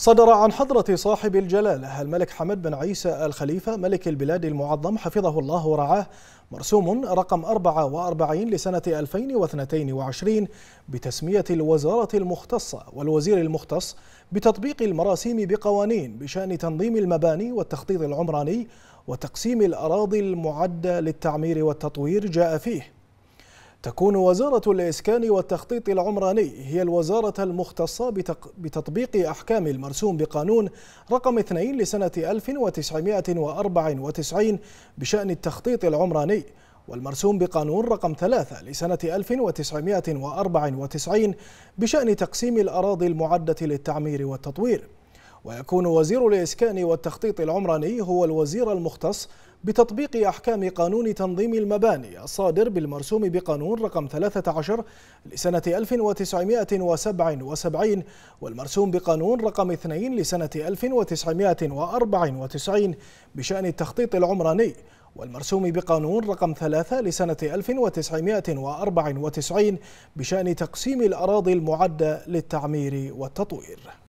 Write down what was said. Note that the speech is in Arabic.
صدر عن حضرة صاحب الجلالة الملك حمد بن عيسى الخليفة ملك البلاد المعظم حفظه الله ورعاه مرسوم رقم 44 لسنة 2022 بتسمية الوزارة المختصة والوزير المختص بتطبيق المراسيم بقوانين بشأن تنظيم المباني والتخطيط العمراني وتقسيم الأراضي المعدة للتعمير والتطوير جاء فيه تكون وزارة الإسكان والتخطيط العمراني هي الوزارة المختصة بتطبيق أحكام المرسوم بقانون رقم 2 لسنة 1994 بشأن التخطيط العمراني والمرسوم بقانون رقم 3 لسنة 1994 بشأن تقسيم الأراضي المعدة للتعمير والتطوير ويكون وزير الإسكان والتخطيط العمراني هو الوزير المختص بتطبيق أحكام قانون تنظيم المباني الصادر بالمرسوم بقانون رقم 13 لسنة 1977 والمرسوم بقانون رقم 2 لسنة 1994 بشأن التخطيط العمراني والمرسوم بقانون رقم 3 لسنة 1994 بشأن تقسيم الأراضي المعدة للتعمير والتطوير